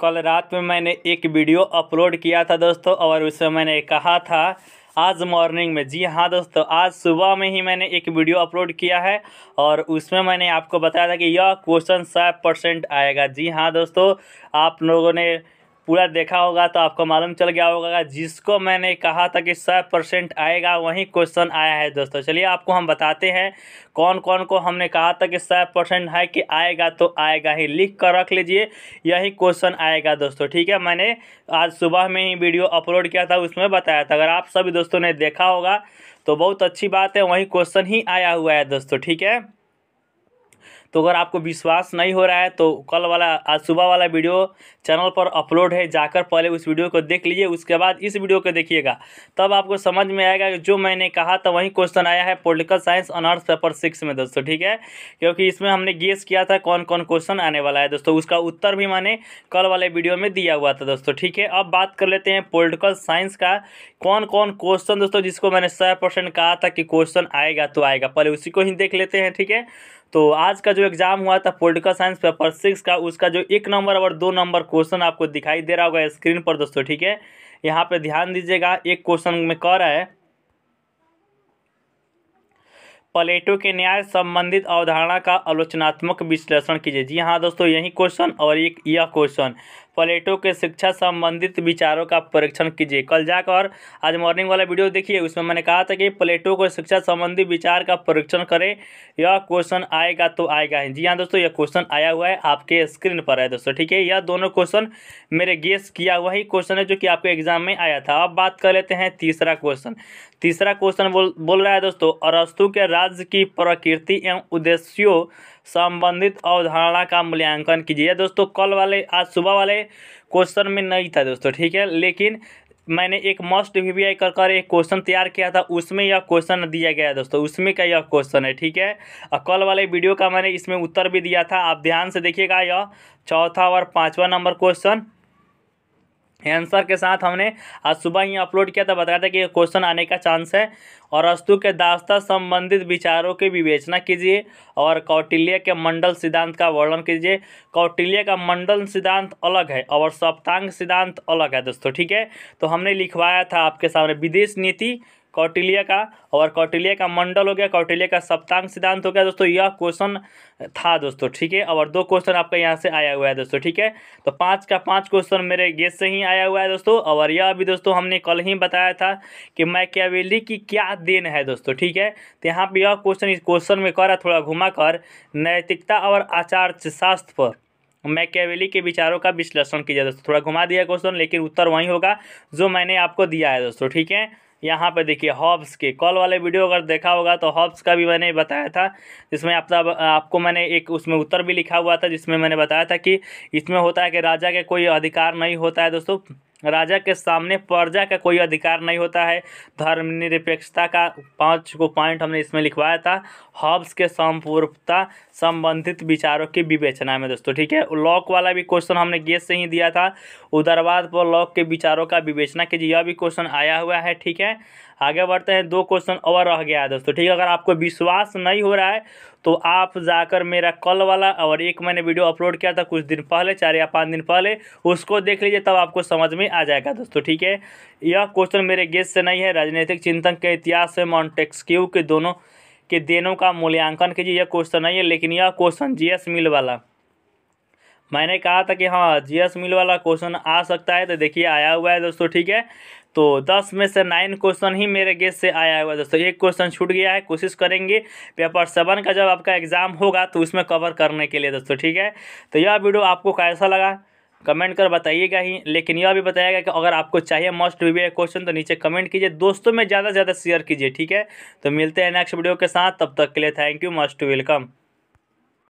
कल रात में मैंने एक वीडियो अपलोड किया था दोस्तों और उसमें मैंने कहा था आज मॉर्निंग में जी हाँ दोस्तों आज सुबह में ही मैंने एक वीडियो अपलोड किया है और उसमें मैंने आपको बताया था कि यह क्वेश्चन सात परसेंट आएगा जी हाँ दोस्तों आप लोगों ने पूरा देखा होगा तो आपको मालूम चल गया होगा जिसको मैंने कहा था कि सौ परसेंट आएगा वही क्वेश्चन आया है दोस्तों चलिए आपको हम बताते हैं कौन कौन को हमने कहा था कि सौ परसेंट है कि आएगा तो आएगा ही लिख कर रख लीजिए यही क्वेश्चन आएगा दोस्तों ठीक है मैंने आज सुबह में ही वीडियो अपलोड किया था उसमें बताया था अगर आप सभी दोस्तों ने देखा होगा तो बहुत अच्छी बात है वही क्वेश्चन ही आया हुआ है दोस्तों ठीक है तो अगर आपको विश्वास नहीं हो रहा है तो कल वाला आज सुबह वाला वीडियो चैनल पर अपलोड है जाकर पहले उस वीडियो को देख लीजिए उसके बाद इस वीडियो को देखिएगा तब आपको समझ में आएगा कि जो मैंने कहा था वही क्वेश्चन आया है political science honours paper six में दोस्तों ठीक है क्योंकि इसमें हमने गेस किया था कौन कौन क्वेश्चन आने वाला है दोस्तों उसका उत्तर भी मैंने कल वाले वीडियो में दिया हुआ था दोस्तों ठीक है अब बात कर लेते हैं पोलिटिकल साइंस का कौन कौन क्वेश्चन दोस्तों जिसको मैंने सौ परसेंट कहा था कि क्वेश्चन आएगा तो आएगा पहले उसी को ही देख लेते हैं ठीक है तो आज का जो एग्ज़ाम हुआ था पॉलिटिकल साइंस पेपर सिक्स का उसका जो एक नंबर और दो नंबर क्वेश्चन आपको दिखाई दे रहा होगा स्क्रीन पर दोस्तों ठीक है यहाँ पे ध्यान दीजिएगा एक क्वेश्चन में कह रहा है प्लेटो के न्याय संबंधित अवधारणा का आलोचनात्मक विश्लेषण कीजिए जी हाँ दोस्तों यही क्वेश्चन और एक यह क्वेश्चन प्लेटो के शिक्षा संबंधित विचारों का परीक्षण कीजिए कल जाकर आज मॉर्निंग वाला वीडियो देखिए उसमें मैंने कहा था कि प्लेटो को शिक्षा संबंधी विचार का परीक्षण करें यह क्वेश्चन आएगा तो आएगा ही जी हाँ दोस्तों यह क्वेश्चन आया हुआ है आपके स्क्रीन पर है दोस्तों ठीक है यह दोनों क्वेश्चन मेरे गेस किया हुआ ही क्वेश्चन है जो कि आपके एग्जाम में आया था अब बात कर लेते हैं तीसरा क्वेश्चन तीसरा क्वेश्चन बोल बोल रहा है दोस्तों अरस्तु के राज्य की प्रकृति एवं उद्देश्यों संबंधित अवधारणा का मूल्यांकन कीजिए दोस्तों कल वाले आज सुबह वाले क्वेश्चन में नहीं था दोस्तों ठीक है लेकिन मैंने एक मस्ट वी वी आई कर कर एक क्वेश्चन तैयार किया था उसमें यह क्वेश्चन दिया गया है दोस्तों उसमें का यह क्वेश्चन है ठीक है और कल वाले वीडियो का मैंने इसमें उत्तर भी दिया था आप ध्यान से देखिएगा यह चौथा और पाँचवा नंबर क्वेश्चन आंसर के साथ हमने आज सुबह ही अपलोड किया था बताया था कि क्वेश्चन आने का चांस है और अस्तु के दास्ता संबंधित विचारों की विवेचना कीजिए और कौटिल्य के मंडल सिद्धांत का वर्णन कीजिए कौटिल्य का मंडल सिद्धांत अलग है और सप्तांग सिद्धांत अलग है दोस्तों ठीक है तो हमने लिखवाया था आपके सामने विदेश नीति कौटिल्य का और कौटिल्य का मंडल हो गया कौटिल्य का सप्तांग सिद्धांत हो गया दोस्तों यह क्वेश्चन था दोस्तों ठीक है और दो क्वेश्चन आपका यहाँ से आया हुआ है दोस्तों ठीक है तो पाँच का पाँच क्वेश्चन मेरे गेस से ही आया हुआ है दोस्तों और यह अभी दोस्तों हमने कल ही बताया था कि मैकेवेली की क्या देन है दोस्तों ठीक है तो यहाँ पर यह क्वेश्चन इस क्वेश्चन में करा थोड़ा घुमा कर नैतिकता और आचार शास्त्र पर मैकेवेली के विचारों का विश्लेषण किया दोस्तों थोड़ा घुमा दिया क्वेश्चन लेकिन उत्तर वही होगा जो मैंने आपको दिया है दोस्तों ठीक है यहाँ पे देखिए हॉब्स के कॉल वाले वीडियो अगर देखा होगा तो हॉब्स का भी मैंने बताया था जिसमें आप आपको मैंने एक उसमें उत्तर भी लिखा हुआ था जिसमें मैंने बताया था कि इसमें होता है कि राजा के कोई अधिकार नहीं होता है दोस्तों राजा के सामने प्रजा का कोई अधिकार नहीं होता है धर्मनिरपेक्षता का पाँच को पॉइंट हमने इसमें लिखवाया था हॉब्स के संपूर्णता संबंधित विचारों की विवेचना में दोस्तों ठीक है लॉक वाला भी क्वेश्चन हमने गेस से ही दिया था उदरवाद पर लॉक के विचारों का विवेचना कीजिए यह भी क्वेश्चन आया हुआ है ठीक है आगे बढ़ते हैं दो क्वेश्चन और रह गया है दोस्तों ठीक है अगर आपको विश्वास नहीं हो रहा है तो आप जाकर मेरा कल वाला और एक मैंने वीडियो अपलोड किया था कुछ दिन पहले चार या पाँच दिन पहले उसको देख लीजिए तब आपको समझ में आ जाएगा दोस्तों ठीक है यह क्वेश्चन मेरे गेस्ट से नहीं है राजनीतिक चिंतन के इतिहास से मॉन्टेक्सक्यू के दोनों के देनों का मूल्यांकन कीजिए यह क्वेश्चन नहीं है लेकिन यह क्वेश्चन जी मिल वाला मैंने कहा था कि हाँ जीएस मिल वाला क्वेश्चन आ सकता है तो देखिए आया हुआ है दोस्तों ठीक है तो दस में से नाइन क्वेश्चन ही मेरे गेस से आया हुआ दोस्तों एक क्वेश्चन छूट गया है कोशिश करेंगे पेपर सेवन का जब आपका एग्ज़ाम होगा तो उसमें कवर करने के लिए दोस्तों ठीक है तो यह वीडियो आपको कैसा लगा कमेंट कर बताइएगा ही लेकिन यह भी बताइएगा कि अगर आपको चाहिए मोस्ट वीवीआई क्वेश्चन तो नीचे कमेंट कीजिए दोस्तों में ज़्यादा से ज़्यादा शेयर कीजिए ठीक है तो मिलते हैं नेक्स्ट वीडियो के साथ तब तक के लिए थैंक यू मोस्ट वेलकम